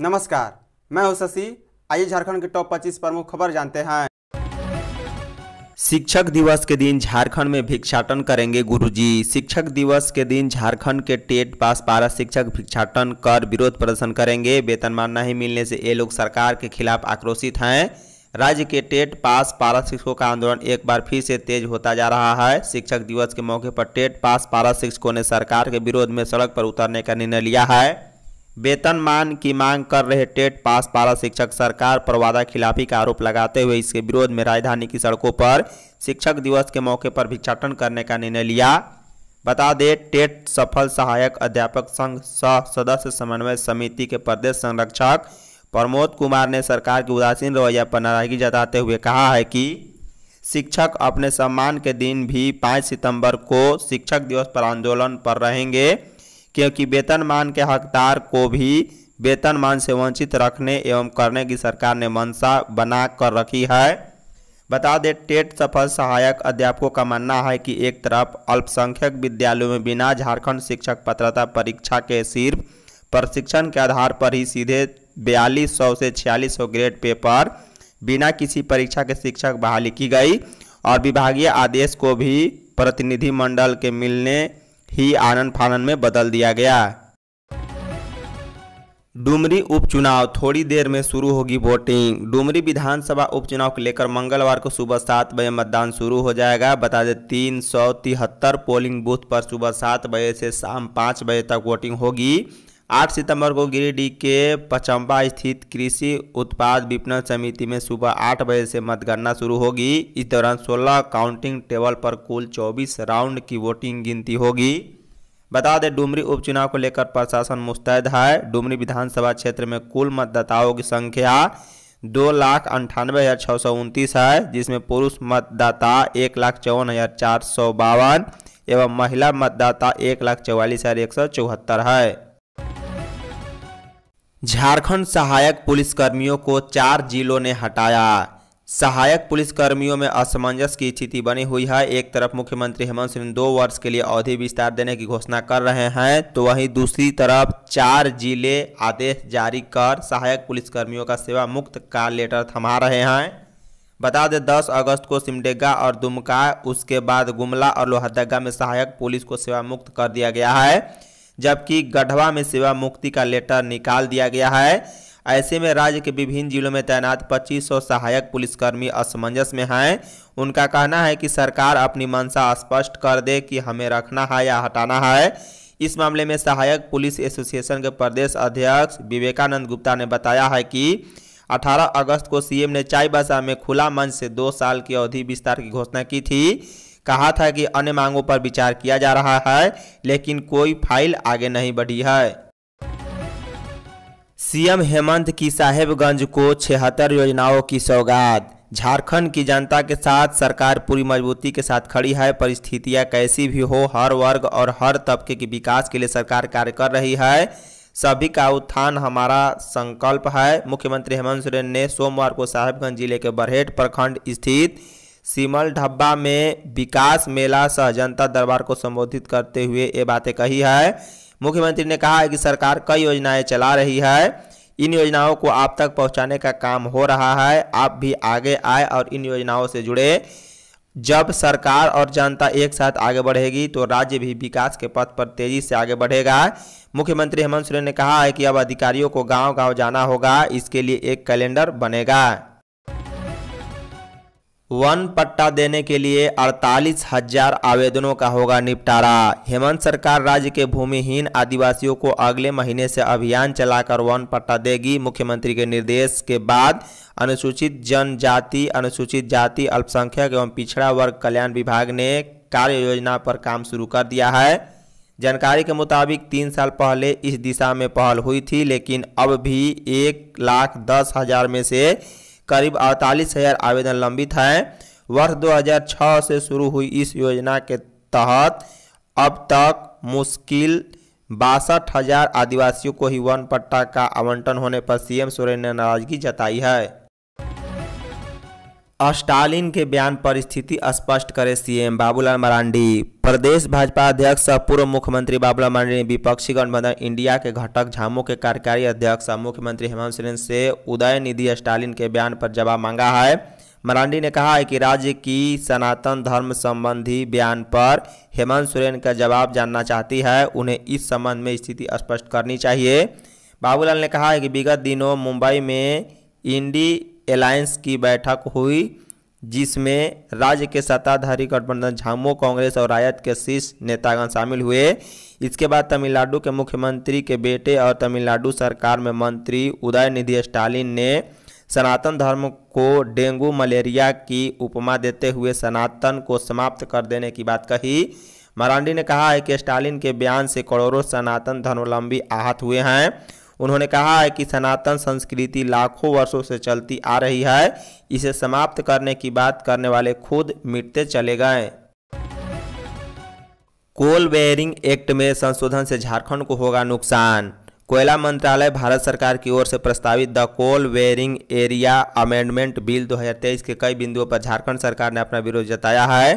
नमस्कार मैं हूं शशि आइए झारखंड के टॉप 25 प्रमुख खबर जानते हैं शिक्षक दिवस के दिन झारखंड में भिक्षाटन करेंगे गुरुजी शिक्षक दिवस के दिन झारखंड के टेट पास पारा शिक्षक भिक्षाटन कर विरोध प्रदर्शन करेंगे वेतनमान नहीं मिलने से ये लोग सरकार के खिलाफ आक्रोशित हैं राज्य के टेट पास पारा शिक्षकों का आंदोलन एक बार फिर से तेज होता जा रहा है शिक्षक दिवस के मौके पर टेट पास पारा शिक्षकों ने सरकार के विरोध में सड़क पर उतरने का निर्णय लिया है वेतन मान की मांग कर रहे टेट पास पारा शिक्षक सरकार पर वादा खिलाफी का आरोप लगाते हुए इसके विरोध में राजधानी की सड़कों पर शिक्षक दिवस के मौके पर भिक्षाटन करने का निर्णय लिया बता दें टेट सफल सहायक अध्यापक संघ सह सदस्य समन्वय समिति के प्रदेश संरक्षक प्रमोद कुमार ने सरकार के उदासीन रवैया पर नाराजगी जताते हुए कहा है कि शिक्षक अपने सम्मान के दिन भी 5 सितंबर को शिक्षक दिवस पर आंदोलन पर रहेंगे क्योंकि वेतनमान के हकदार को भी वेतनमान से वंचित रखने एवं करने की सरकार ने मंशा बना कर रखी है बता दें टेट सफल सहायक अध्यापकों का मानना है कि एक तरफ अल्पसंख्यक विद्यालयों में बिना झारखंड शिक्षक पात्रता परीक्षा के सिर्फ प्रशिक्षण के आधार पर ही सीधे बयालीस सौ से छियालीस ग्रेड पेपर बिना किसी परीक्षा के शिक्षक बहाली की गई और विभागीय आदेश को भी प्रतिनिधिमंडल के मिलने ही आनन फानन में बदल दिया गया डुमरी उपचुनाव थोड़ी देर में शुरू होगी वोटिंग डुमरी विधानसभा उपचुनाव को लेकर मंगलवार को सुबह सात बजे मतदान शुरू हो जाएगा बता दें तीन सौ तिहत्तर पोलिंग बूथ पर सुबह सात बजे से शाम पाँच बजे तक वोटिंग होगी 8 सितंबर को गिरिडीह के पचम्बा स्थित कृषि उत्पाद विपणन समिति में सुबह आठ बजे से मतगणना शुरू होगी इस दौरान 16 काउंटिंग टेबल पर कुल 24 राउंड की वोटिंग गिनती होगी बता दें डुमरी उपचुनाव को लेकर प्रशासन मुस्तैद है डुमरी विधानसभा क्षेत्र में कुल मतदाताओं की संख्या दो लाख अंठानवे हज़ार छः सौ उनतीस है जिसमें पुरुष मतदाता एक लाख चौवन हज़ार चार सौ बावन एवं महिला मतदाता एक लाख चौवालीस हज़ार एक सौ चौहत्तर है झारखंड सहायक पुलिसकर्मियों को चार जिलों ने हटाया सहायक पुलिसकर्मियों में असमंजस की स्थिति बनी हुई है एक तरफ मुख्यमंत्री हेमंत सोरेन दो वर्ष के लिए अवधि विस्तार देने की घोषणा कर रहे हैं तो वहीं दूसरी तरफ चार जिले आदेश जारी कर सहायक पुलिसकर्मियों का सेवा मुक्त का लेटर थमा रहे हैं बता दें दस अगस्त को सिमडेगा और दुमका उसके बाद गुमला और लोहरदगा में सहायक पुलिस को सेवा मुक्त कर दिया गया है जबकि गढ़वा में सेवा मुक्ति का लेटर निकाल दिया गया है ऐसे में राज्य के विभिन्न जिलों में तैनात 2500 सहायक पुलिसकर्मी असमंजस में हैं उनका कहना है कि सरकार अपनी मंशा स्पष्ट कर दे कि हमें रखना है या हटाना है इस मामले में सहायक पुलिस एसोसिएशन के प्रदेश अध्यक्ष विवेकानंद गुप्ता ने बताया है कि 18 अगस्त को सीएम ने चाईबासा में खुला मंच से दो साल की अवधि विस्तार की घोषणा की थी कहा था कि अन्य मांगों पर विचार किया जा रहा है लेकिन कोई फाइल आगे नहीं बढ़ी है सीएम हेमंत की साहेबगंज को छिहत्तर योजनाओं की सौगात झारखंड की जनता के साथ सरकार पूरी मजबूती के साथ खड़ी है परिस्थितियां कैसी भी हो हर वर्ग और हर तबके के विकास के लिए सरकार कार्य कर रही है सभी का उत्थान हमारा संकल्प है मुख्यमंत्री हेमंत सोरेन ने सोमवार को साहेबगंज जिले के बरहेट प्रखंड स्थित सिमल ढब्बा में विकास मेला सह जनता दरबार को संबोधित करते हुए ये बातें कही है मुख्यमंत्री ने कहा है कि सरकार कई योजनाएं चला रही है इन योजनाओं को आप तक पहुंचाने का काम हो रहा है आप भी आगे आए और इन योजनाओं से जुड़े जब सरकार और जनता एक साथ आगे बढ़ेगी तो राज्य भी विकास के पथ पर तेजी से आगे बढ़ेगा मुख्यमंत्री हेमंत सोरेन ने कहा है कि अब अधिकारियों को गांव-गांव जाना होगा इसके लिए एक कैलेंडर बनेगा वन पट्टा देने के लिए अड़तालीस हजार आवेदनों का होगा निपटारा हेमंत सरकार राज्य के भूमिहीन आदिवासियों को अगले महीने से अभियान चलाकर वन पट्टा देगी मुख्यमंत्री के निर्देश के बाद अनुसूचित जनजाति अनुसूचित जाति अल्पसंख्यक एवं पिछड़ा वर्ग कल्याण विभाग ने कार्य योजना पर काम शुरू कर दिया है जानकारी के मुताबिक तीन साल पहले इस दिशा में पहल हुई थी लेकिन अब भी एक लाख दस हजार में से करीब अड़तालीस हज़ार आवेदन लंबित हैं वर्ष 2006 से शुरू हुई इस योजना के तहत अब तक मुश्किल बासठ हजार आदिवासियों को ही वन पट्टा का आवंटन होने पर सीएम सोरेन ने नाराजगी जताई है स्टालिन के बयान पर स्थिति स्पष्ट करे सीएम बाबूलाल मरांडी प्रदेश भाजपा अध्यक्ष और पूर्व मुख्यमंत्री बाबूलाल मरांडी ने विपक्षी गठबंधन इंडिया के घटक झामू के कार्यकारी अध्यक्ष और मुख्यमंत्री हेमंत सोरेन से उदय निधि स्टालिन के बयान पर जवाब मांगा है मरांडी ने कहा है कि राज्य की सनातन धर्म संबंधी बयान पर हेमंत सोरेन का जवाब जानना चाहती है उन्हें इस संबंध में स्थिति स्पष्ट करनी चाहिए बाबूलाल ने कहा है कि विगत दिनों मुंबई में इंडी अलायंस की बैठक हुई जिसमें राज्य के सत्ताधारी गठबंधन झामो कांग्रेस और रायत के शीर्ष नेतागण शामिल हुए इसके बाद तमिलनाडु के मुख्यमंत्री के बेटे और तमिलनाडु सरकार में मंत्री उदय निधि स्टालिन ने सनातन धर्म को डेंगू मलेरिया की उपमा देते हुए सनातन को समाप्त कर देने की बात कही मरांडी ने कहा है कि स्टालिन के बयान से करोड़ों सनातन धर्मावलंबी आहत हुए हैं उन्होंने कहा है कि सनातन संस्कृति लाखों वर्षों से चलती आ रही है इसे समाप्त करने की बात करने वाले खुद मिटते चले गए कोल बेयरिंग एक्ट में संशोधन से झारखंड को होगा नुकसान कोयला मंत्रालय भारत सरकार की ओर से प्रस्तावित the coal bearing area amendment bill 2023 के कई बिंदुओं पर झारखंड सरकार ने अपना विरोध जताया है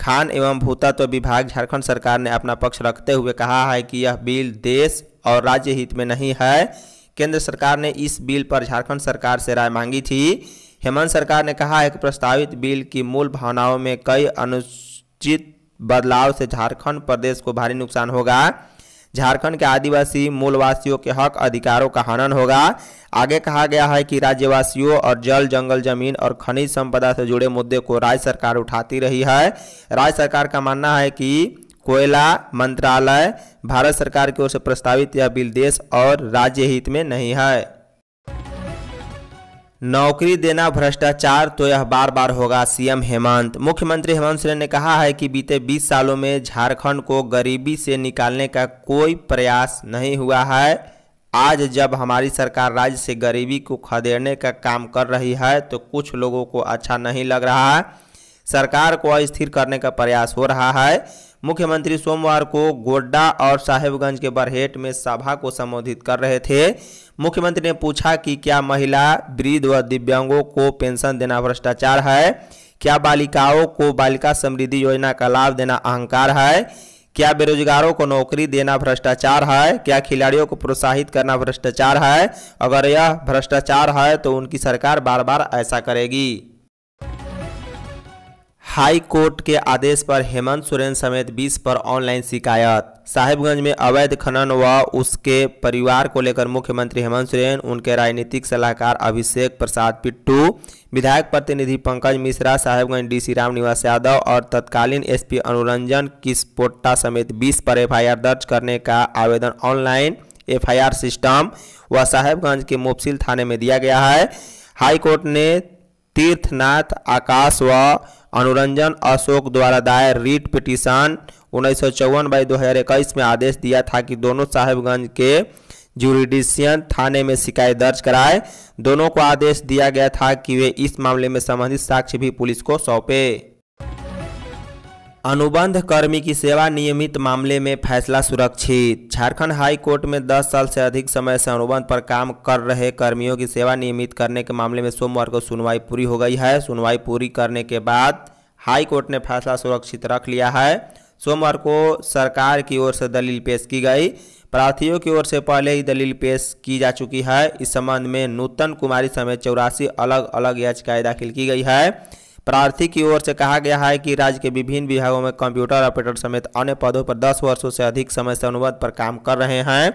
खान एवं भूतत्व तो विभाग झारखंड सरकार ने अपना पक्ष रखते हुए कहा है कि यह बिल देश और राज्य हित में नहीं है केंद्र सरकार ने इस बिल पर झारखंड सरकार से राय मांगी थी हेमंत सरकार ने कहा है कि प्रस्तावित बिल की मूल भावनाओं में कई अनुचित बदलाव से झारखंड प्रदेश को भारी नुकसान होगा झारखंड के आदिवासी मूलवासियों के हक अधिकारों का हनन होगा आगे कहा गया है कि राज्यवासियों और जल जंगल जमीन और खनिज संपदा से जुड़े मुद्दे को राज्य सरकार उठाती रही है राज्य सरकार का मानना है कि कोयला मंत्रालय भारत सरकार की ओर से प्रस्तावित यह बिल देश और राज्य हित में नहीं है नौकरी देना भ्रष्टाचार तो यह बार बार होगा सीएम हेमंत मुख्यमंत्री हेमंत सोरेन ने कहा है कि बीते 20 सालों में झारखंड को गरीबी से निकालने का कोई प्रयास नहीं हुआ है आज जब हमारी सरकार राज्य से गरीबी को खदेड़ने का काम कर रही है तो कुछ लोगों को अच्छा नहीं लग रहा है सरकार को अस्थिर करने का प्रयास हो रहा है मुख्यमंत्री सोमवार को गोड्डा और साहेबगंज के बरहेट में सभा को संबोधित कर रहे थे मुख्यमंत्री ने पूछा कि क्या महिला वृद्ध व दिव्यांगों को पेंशन देना भ्रष्टाचार है क्या बालिकाओं को बालिका समृद्धि योजना का लाभ देना अहंकार है क्या बेरोजगारों को नौकरी देना भ्रष्टाचार है क्या खिलाड़ियों को प्रोत्साहित करना भ्रष्टाचार है अगर यह भ्रष्टाचार है तो उनकी सरकार बार बार ऐसा करेगी हाई कोर्ट के आदेश पर हेमंत सोरेन समेत 20 पर ऑनलाइन शिकायत साहिबगंज में अवैध खनन व उसके परिवार को लेकर मुख्यमंत्री हेमंत सोरेन उनके राजनीतिक सलाहकार अभिषेक प्रसाद पिट्टू विधायक प्रतिनिधि पंकज मिश्रा साहेबगंज डीसी रामनिवास यादव और तत्कालीन एसपी अनुरंजन किसपोट्टा समेत 20 पर एफआईआर दर्ज करने का आवेदन ऑनलाइन एफआईआर सिस्टम व साहेबगंज के मुफसिल थाने में दिया गया है हाईकोर्ट ने तीर्थनाथ आकाश व अनुरंजन अशोक द्वारा दायर रीट पिटीशन उन्नीस सौ चौवन बाई दो हज़ार इक्कीस में आदेश दिया था कि दोनों साहेबगंज के जुरिडिशियन थाने में शिकायत दर्ज कराए दोनों को आदेश दिया गया था कि वे इस मामले में संबंधित साक्ष्य भी पुलिस को सौंपे अनुबंध कर्मी की सेवा नियमित मामले में फैसला सुरक्षित झारखंड हाई कोर्ट में 10 साल से अधिक समय से अनुबंध पर काम कर रहे कर्मियों की सेवा नियमित करने के मामले में सोमवार को सुनवाई पूरी हो गई है सुनवाई पूरी करने के बाद हाई कोर्ट ने फैसला सुरक्षित रख लिया है सोमवार को सरकार की ओर से दलील पेश की गई प्रार्थियों की ओर से पहले ही दलील पेश की जा चुकी है इस संबंध में नूतन कुमारी समेत चौरासी अलग अलग याचिकाएँ दाखिल की गई है प्रार्थी की ओर से कहा गया है कि राज्य के विभिन्न विभागों में कंप्यूटर ऑपरेटर समेत अन्य पदों पर 10 वर्षों से अधिक समय से अनुबंध पर काम कर रहे हैं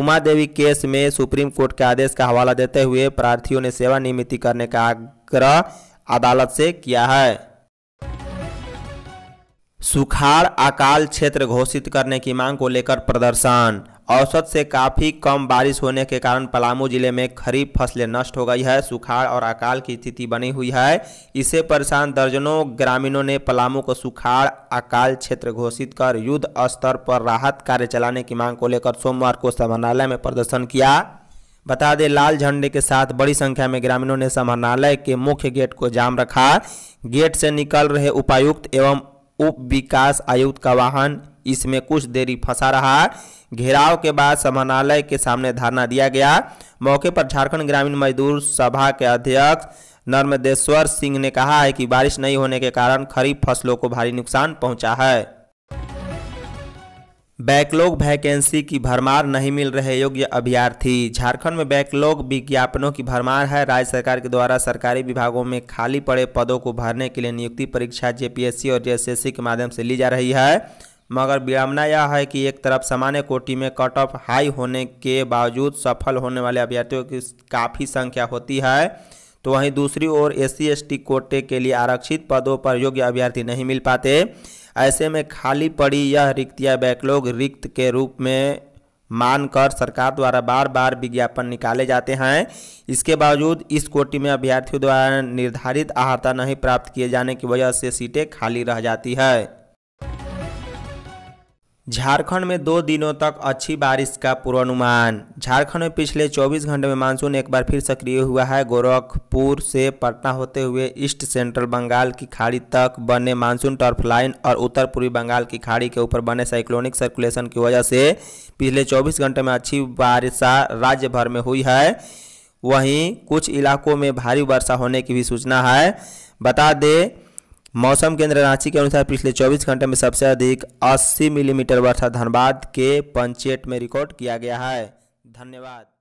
उमा देवी केस में सुप्रीम कोर्ट के आदेश का हवाला देते हुए प्रार्थियों ने सेवा करने का आग्रह अदालत से किया है सुखाड़ अकाल क्षेत्र घोषित करने की मांग को लेकर प्रदर्शन औसत से काफ़ी कम बारिश होने के कारण पलामू जिले में खरीफ फसलें नष्ट हो गई है सुखाड़ और अकाल की स्थिति बनी हुई है इसे परेशान दर्जनों ग्रामीणों ने पलामू को सुखाड़ अकाल क्षेत्र घोषित कर युद्ध स्तर पर राहत कार्य चलाने की मांग को लेकर सोमवार को समरणालय में प्रदर्शन किया बता दें लाल झंडे के साथ बड़ी संख्या में ग्रामीणों ने समरणालय के मुख्य गेट को जाम रखा गेट से निकल रहे उपायुक्त एवं उप विकास आयुक्त का वाहन इसमें कुछ देरी फंसा रहा घेराव के बाद समानालय के सामने धरना दिया गया मौके पर झारखंड ग्रामीण मजदूर सभा के अध्यक्ष नर्मदेश्वर सिंह ने कहा है कि बारिश नहीं होने के कारण खरीफ फसलों को भारी नुकसान पहुंचा है बैकलॉग वैकेंसी की भरमार नहीं मिल रहे योग्य अभ्यर्थी झारखंड में बैकलॉग विज्ञापनों की भरमार है राज्य सरकार के द्वारा सरकारी विभागों में खाली पड़े पदों को भरने के लिए नियुक्ति परीक्षा जेपीएससी और जेएसएससी के माध्यम से ली जा रही है मगर विडम्बना यह है कि एक तरफ सामान्य कोटि में कट ऑफ हाई होने के बावजूद सफल होने वाले अभ्यर्थियों की काफ़ी संख्या होती है तो वहीं दूसरी ओर एस सी कोटे के लिए आरक्षित पदों पर योग्य अभ्यर्थी नहीं मिल पाते ऐसे में खाली पड़ी यह या बैकलॉग रिक्त के रूप में मानकर सरकार द्वारा बार बार विज्ञापन निकाले जाते हैं इसके बावजूद इस कोटि में अभ्यर्थियों द्वारा निर्धारित अहाता नहीं प्राप्त किए जाने की वजह से सीटें खाली रह जाती है झारखंड में दो दिनों तक अच्छी बारिश का पूर्वानुमान झारखंड में पिछले 24 घंटे में मानसून एक बार फिर सक्रिय हुआ है गोरखपुर से पटना होते हुए ईस्ट सेंट्रल बंगाल की खाड़ी तक बने मानसून टर्फ लाइन और उत्तर पूर्वी बंगाल की खाड़ी के ऊपर बने साइक्लोनिक सर्कुलेशन की वजह से पिछले 24 घंटे में अच्छी बारिशा राज्य भर में हुई है वहीं कुछ इलाकों में भारी वर्षा होने की भी सूचना है बता दें मौसम केंद्र रांची के अनुसार पिछले 24 घंटे में सबसे अधिक 80 मिलीमीटर वर्षा धनबाद के पंचेट में रिकॉर्ड किया गया है धन्यवाद